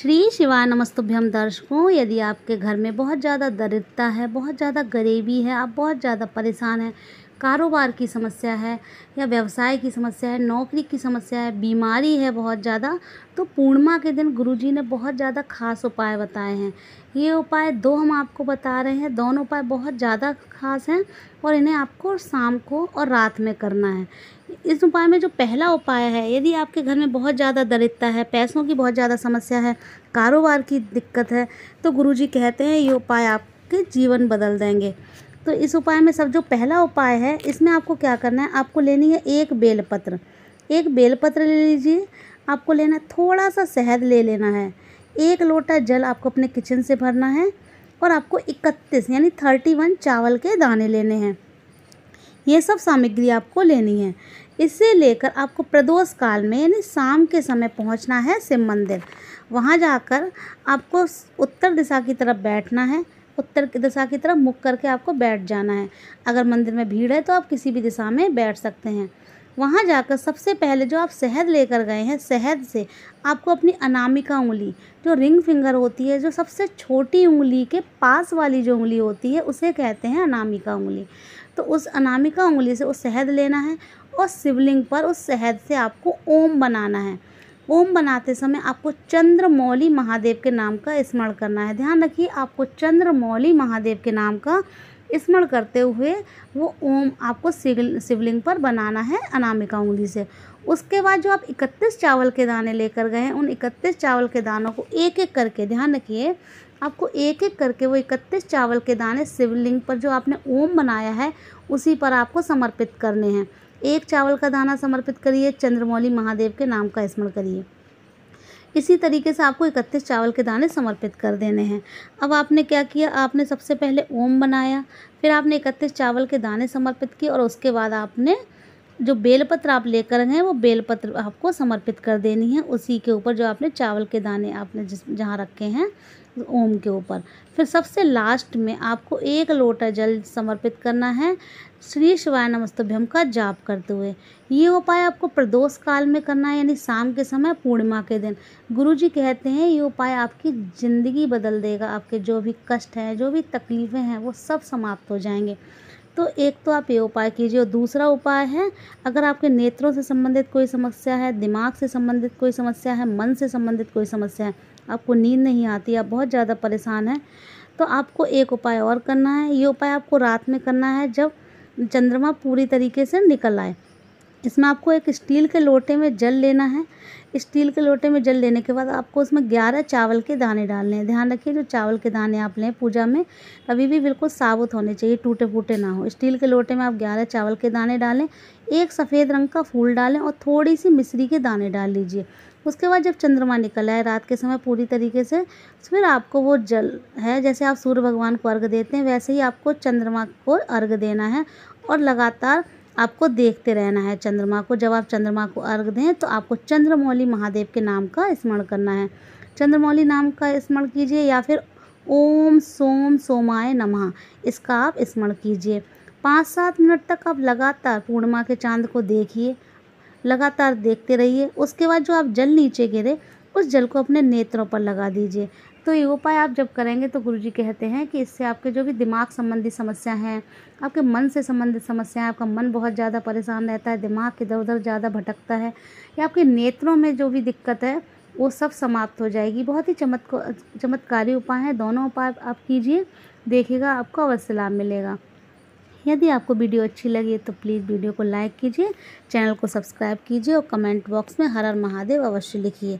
श्री शिवा नमस्तुभ्यम दर्शकों यदि आपके घर में बहुत ज़्यादा दरिद्रता है बहुत ज़्यादा गरीबी है आप बहुत ज़्यादा परेशान हैं कारोबार की समस्या है या व्यवसाय की समस्या है नौकरी की समस्या है बीमारी है बहुत ज़्यादा तो पूर्णिमा के दिन गुरुजी ने बहुत ज़्यादा खास उपाय बताए हैं ये उपाय दो हम आपको बता रहे हैं दोनों उपाय बहुत ज़्यादा खास हैं और इन्हें आपको शाम को और रात में करना है इस उपाय में जो पहला उपाय है यदि आपके घर में बहुत ज़्यादा दरिद्रता है पैसों की बहुत ज़्यादा समस्या है कारोबार की दिक्कत है तो गुरुजी कहते हैं ये उपाय आपके जीवन बदल देंगे तो इस उपाय में सब जो पहला उपाय है इसमें आपको क्या करना है आपको लेनी है एक बेलपत्र एक बेलपत्र ले लीजिए आपको लेना थोड़ा सा शहद ले लेना है एक लोटा जल आपको अपने किचन से भरना है और आपको इकतीस यानी थर्टी वन चावल के दाने लेने हैं ये सब सामग्री आपको लेनी है इससे लेकर आपको प्रदोष काल में यानी शाम के समय पहुंचना है शिव मंदिर वहां जाकर आपको उत्तर दिशा की तरफ बैठना है उत्तर की दिशा की तरफ मुख करके आपको बैठ जाना है अगर मंदिर में भीड़ है तो आप किसी भी दिशा में बैठ सकते हैं वहाँ जाकर सबसे पहले जो आप शहद लेकर गए हैं शहद से आपको अपनी अनामिका उंगली जो रिंग फिंगर होती है जो सबसे छोटी उंगली के पास वाली जो उंगली होती है उसे कहते हैं अनामिका उंगली तो उस अनामिका उंगली से उस शहद लेना है और शिवलिंग पर उस शहद से आपको ओम बनाना है ओम बनाते समय आपको चंद्रमौली महादेव के नाम का स्मरण करना है ध्यान रखिए आपको चंद्रमौली महादेव के नाम का स्मरण करते हुए वो ओम आपको शिवलिंग पर बनाना है अनामिका उंगली से उसके बाद जो आप 31 चावल के दाने लेकर गए हैं उन 31 चावल के दानों को एक एक करके ध्यान रखिए आपको एक एक करके वो 31 चावल के दाने शिवलिंग पर जो आपने ओम बनाया है उसी पर आपको समर्पित करने हैं एक चावल का दाना समर्पित करिए चंद्रमौली महादेव के नाम का स्मरण करिए इसी तरीके से आपको इकतीस चावल के दाने समर्पित कर देने हैं अब आपने क्या किया आपने सबसे पहले ओम बनाया फिर आपने इकतीस चावल के दाने समर्पित किए और उसके बाद आपने जो बेलपत्र आप लेकर गए वो बेलपत्र आपको समर्पित कर देनी है उसी के ऊपर जो आपने चावल के दाने आपने जिस जहाँ रखे हैं ओम के ऊपर फिर सबसे लास्ट में आपको एक लोटा जल समर्पित करना है श्री शिवाय नमस्तभ्यम का जाप करते हुए ये उपाय आपको प्रदोष काल में करना है यानी शाम के समय पूर्णिमा के दिन गुरु जी कहते हैं ये उपाय आपकी ज़िंदगी बदल देगा आपके जो भी कष्ट हैं जो भी तकलीफ़ें हैं वो सब समाप्त हो जाएंगे तो एक तो आप ये उपाय कीजिए और दूसरा उपाय है अगर आपके नेत्रों से संबंधित कोई समस्या है दिमाग से संबंधित कोई समस्या है मन से संबंधित कोई समस्या है आपको नींद नहीं आती आप बहुत ज़्यादा परेशान हैं तो आपको एक उपाय और करना है ये उपाय आपको रात में करना है जब चंद्रमा पूरी तरीके से निकल आए इसमें आपको एक स्टील के लोटे में जल लेना है स्टील के लोटे में जल लेने के बाद आपको उसमें ग्यारह चावल के दाने डालने हैं ध्यान रखिए जो चावल के दाने आप लें पूजा में कभी भी बिल्कुल साबुत होने चाहिए टूटे फूटे ना हो स्टील के लोटे में आप ग्यारह चावल के दाने डालें एक सफ़ेद रंग का फूल डालें और थोड़ी सी मिश्री के दाने डाल लीजिए उसके बाद जब चंद्रमा निकल आए रात के समय पूरी तरीके से तो फिर आपको वो जल है जैसे आप सूर्य भगवान को अर्घ देते हैं वैसे ही आपको चंद्रमा को अर्घ देना है और लगातार आपको देखते रहना है चंद्रमा को जब आप चंद्रमा को अर्घ दें तो आपको चंद्रमौली महादेव के नाम का स्मरण करना है चंद्रमौली नाम का स्मरण कीजिए या फिर ओम सोम सोमाय नमः इसका आप स्मरण कीजिए पाँच सात मिनट तक आप लगातार पूर्णिमा के चांद को देखिए लगातार देखते रहिए उसके बाद जो आप जल नीचे गिरे उस जल को अपने नेत्रों पर लगा दीजिए तो ये उपाय आप जब करेंगे तो गुरु जी कहते हैं कि इससे आपके जो भी दिमाग संबंधी समस्या हैं आपके मन से संबंधित समस्याएं आपका मन बहुत ज़्यादा परेशान रहता है दिमाग इधर उधर ज़्यादा भटकता है या आपके नेत्रों में जो भी दिक्कत है वो सब समाप्त हो जाएगी बहुत ही चमत्को चमत्कारी उपाय हैं दोनों उपाय आप कीजिए देखिएगा आपको अवश्य लाभ मिलेगा यदि आपको वीडियो अच्छी लगी तो प्लीज़ वीडियो को लाइक कीजिए चैनल को सब्सक्राइब कीजिए और कमेंट बॉक्स में हर हर महादेव अवश्य लिखिए